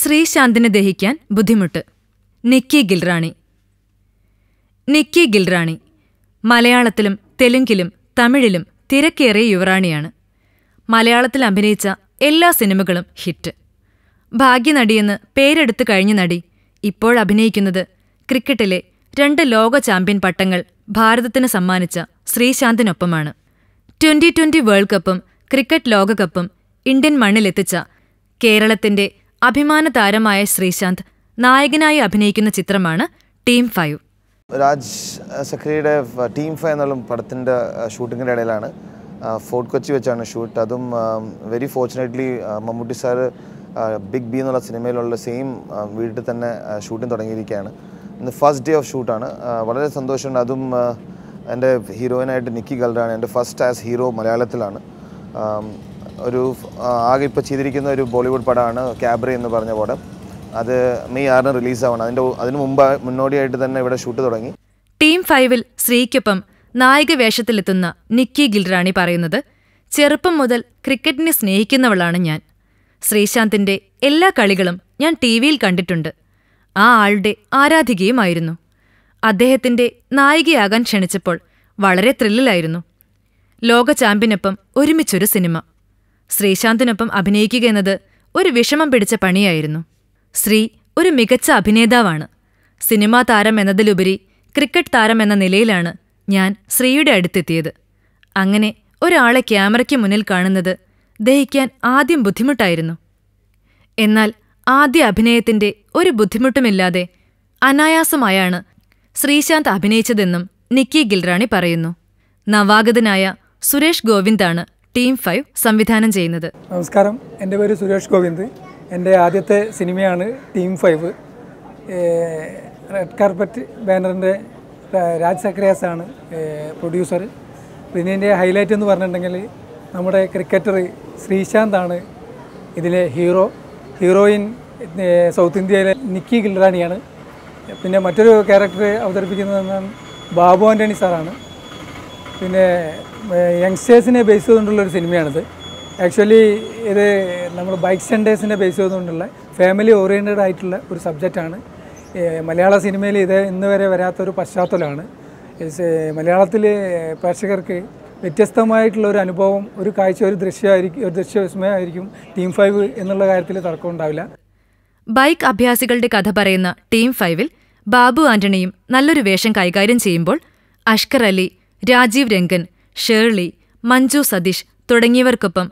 ശ്രീശാന്തിനെ ദഹിക്കാൻ ബുദ്ധിമുട്ട് നിക്കി ഗിൽറാണി നിക്കി ഗിൽറാണി മലയാളത്തിലും തെലുങ്കിലും തമിഴിലും തിരക്കേറിയ യുവറാണിയാണ് മലയാളത്തിൽ അഭിനയിച്ച എല്ലാ സിനിമകളും ഹിറ്റ് ഭാഗ്യനടിയെന്ന് പേരെടുത്തു കഴിഞ്ഞ നടി ഇപ്പോഴഭിനയിക്കുന്നത് ക്രിക്കറ്റിലെ രണ്ട് ലോക ചാമ്പ്യൻ പട്ടങ്ങൾ ഭാരതത്തിന് സമ്മാനിച്ച ശ്രീശാന്തിനൊപ്പമാണ് ട്വന്റി ട്വന്റി വേൾഡ് കപ്പും ക്രിക്കറ്റ് ലോകകപ്പും ഇന്ത്യൻ മണ്ണിലെത്തിച്ച കേരളത്തിന്റെ അഭിമാന താരമായ ശ്രീശാന്ത് നായകനായി അഭിനയിക്കുന്ന ചിത്രമാണ് ടീം ഫൈവ് രാജ് സക്രിയുടെ ടീം ഫൈവ് എന്നുള്ള പടത്തിൻ്റെ ഷൂട്ടിങ്ങിൻ്റെ ഇടയിലാണ് ഫോർട്ട് കൊച്ചി വെച്ചാണ് ഷൂട്ട് അതും very fortunately Mammootty sir big B എന്നുള്ള സിനിമയിലുള്ള സെയിം വീട്ടിൽ തന്നെ ഷൂട്ടിംഗ് തുടങ്ങിയിരിക്കുകയാണ് ഇന്ന് ഫസ്റ്റ് ഡേ ഓഫ് ഷൂട്ടാണ് വളരെ സന്തോഷമുണ്ട് അതും എൻ്റെ ഹീറോയിനായിട്ട് നിക്കി ഗൽറാണ് എൻ്റെ ഫസ്റ്റ് ആസ് ഹീറോ മലയാളത്തിലാണ് ഒരു ആകെ ഇപ്പോൾ ചെയ്തിരിക്കുന്ന ഒരു ബോളിവുഡ് പടമാണ് ക്യാബ്രി എന്ന് പറഞ്ഞ പടം അത് മെയ് ആറിന് റിലീസാവണം അതിൻ്റെ അതിന് മുമ്പ് മുന്നോടിയായിട്ട് തന്നെ ഇവിടെ ഷൂട്ട് തുടങ്ങി ടീം ഫൈവിൽ ശ്രീക്കൊപ്പം നായിക വേഷത്തിലെത്തുന്ന നിക്കി ഗിൽറാണി പറയുന്നത് ചെറുപ്പം മുതൽ ക്രിക്കറ്റിനെ സ്നേഹിക്കുന്നവളാണ് ഞാൻ ശ്രീശാന്തിന്റെ എല്ലാ കളികളും ഞാൻ ടി വിയിൽ കണ്ടിട്ടുണ്ട് ആ ആളുടെ ആരാധികയുമായിരുന്നു അദ്ദേഹത്തിന്റെ നായികയാകാൻ ക്ഷണിച്ചപ്പോൾ വളരെ ത്രില്ലിലായിരുന്നു ലോക ചാമ്പ്യനൊപ്പം ഒരുമിച്ചൊരു സിനിമ ശ്രീശാന്തിനൊപ്പം അഭിനയിക്കുക എന്നത് ഒരു വിഷമം പിടിച്ച പണിയായിരുന്നു ശ്രീ ഒരു മികച്ച അഭിനേതാവാണ് സിനിമാ താരം എന്നതിലുപരി ക്രിക്കറ്റ് താരം എന്ന നിലയിലാണ് ഞാൻ ശ്രീയുടെ അടുത്തെത്തിയത് അങ്ങനെ ഒരാളെ ക്യാമറയ്ക്ക് മുന്നിൽ കാണുന്നത് ദഹിക്കാൻ ആദ്യം ബുദ്ധിമുട്ടായിരുന്നു എന്നാൽ ആദ്യ അഭിനയത്തിന്റെ ഒരു ബുദ്ധിമുട്ടുമില്ലാതെ അനായാസമായാണ് ശ്രീശാന്ത് അഭിനയിച്ചതെന്നും നിക്കി ഗിൽറാണി പറയുന്നു നവാഗതനായ സുരേഷ് ഗോവിന്ദാണ് ടീം ഫൈവ് സംവിധാനം ചെയ്യുന്നത് നമസ്കാരം എൻ്റെ പേര് സുരേഷ് ഗോവിന്ദ് എൻ്റെ ആദ്യത്തെ സിനിമയാണ് ടീം ഫൈവ് റെഡ് കാർപ്പറ്റ് ബാനറിൻ്റെ രാജ് സക്രിയാസ് ആണ് പ്രൊഡ്യൂസർ പിന്നെ ഇതിൻ്റെ ഹൈലൈറ്റ് എന്ന് പറഞ്ഞിട്ടുണ്ടെങ്കിൽ നമ്മുടെ ക്രിക്കറ്റർ ശ്രീശാന്താണ് ഇതിലെ ഹീറോ ഹീറോയിൻ സൗത്ത് ഇന്ത്യയിലെ നിക്കി ഗിൽറാനിയാണ് പിന്നെ മറ്റൊരു ക്യാരക്ടർ അവതരിപ്പിക്കുന്നത് ബാബു ആൻ്റണി സാറാണ് പിന്നെ യങ്സ്റ്റേഴ്സിനെ ബേസ് ചെയ്തുകൊണ്ടുള്ളൊരു സിനിമയാണിത് ആക്ച്വലി ഇത് നമ്മൾ ബൈക്ക് സെൻഡേഴ്സിനെ ബേസ് ചെയ്തുകൊണ്ടുള്ള ഫാമിലി ഓറിയൻറ്റഡ് ആയിട്ടുള്ള ഒരു സബ്ജക്റ്റാണ് മലയാള സിനിമയിൽ ഇത് ഇന്ന് വരെ വരാത്തൊരു പശ്ചാത്തലമാണ് മലയാളത്തിൽ പ്രേക്ഷകർക്ക് വ്യത്യസ്തമായിട്ടുള്ള ഒരു അനുഭവം ഒരു കാഴ്ച ഒരു ദൃശ്യമായിരിക്കും ഒരു ദൃശ്യവിസ്മയമായിരിക്കും ടീം ഫൈവ് എന്നുള്ള കാര്യത്തിൽ തർക്കമുണ്ടാവില്ല ബൈക്ക് അഭ്യാസികളുടെ കഥ പറയുന്ന ടീം ഫൈവിൽ ബാബു ആന്റണിയും നല്ലൊരു വേഷം കൈകാര്യം ചെയ്യുമ്പോൾ അഷ്കർ അലി രാജീവ് രംഗൻ ഷേർലി മഞ്ജു സതീഷ് തുടങ്ങിയവർക്കൊപ്പം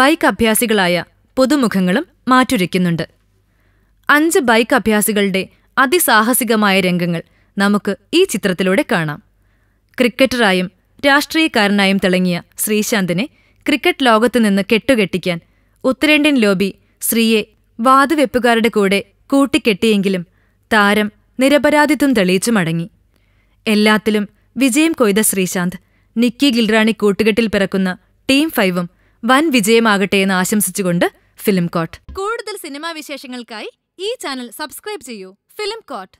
ബൈക്ക് അഭ്യാസികളായ പുതുമുഖങ്ങളും മാറ്റുരയ്ക്കുന്നുണ്ട് അഞ്ച് ബൈക്ക് അഭ്യാസികളുടെ അതിസാഹസികമായ രംഗങ്ങൾ നമുക്ക് ഈ ചിത്രത്തിലൂടെ കാണാം ക്രിക്കറ്ററായും രാഷ്ട്രീയക്കാരനായും തിളങ്ങിയ ശ്രീശാന്തിനെ ക്രിക്കറ്റ് ലോകത്തു നിന്ന് കെട്ടുകെട്ടിക്കാൻ ഉത്തരേന്ത്യൻ ലോബി ശ്രീയെ വാതുവെപ്പുകാരുടെ കൂടെ കൂട്ടിക്കെട്ടിയെങ്കിലും താരം നിരപരാധിത്വം തെളിയിച്ചു മടങ്ങി എല്ലാത്തിലും വിജയം കൊയ്ത ശ്രീശാന്ത് നിക്കി ഗിൽറാണി കൂട്ടുകെട്ടിൽ പിറക്കുന്ന ടീം ഫൈവും വൻ വിജയമാകട്ടെ എന്ന് ആശംസിച്ചുകൊണ്ട് ഫിലിം കോട്ട് കൂടുതൽ സിനിമാ വിശേഷങ്ങൾക്കായി ഈ ചാനൽ സബ്സ്ക്രൈബ് ചെയ്യൂ ഫിലിം കോട്ട്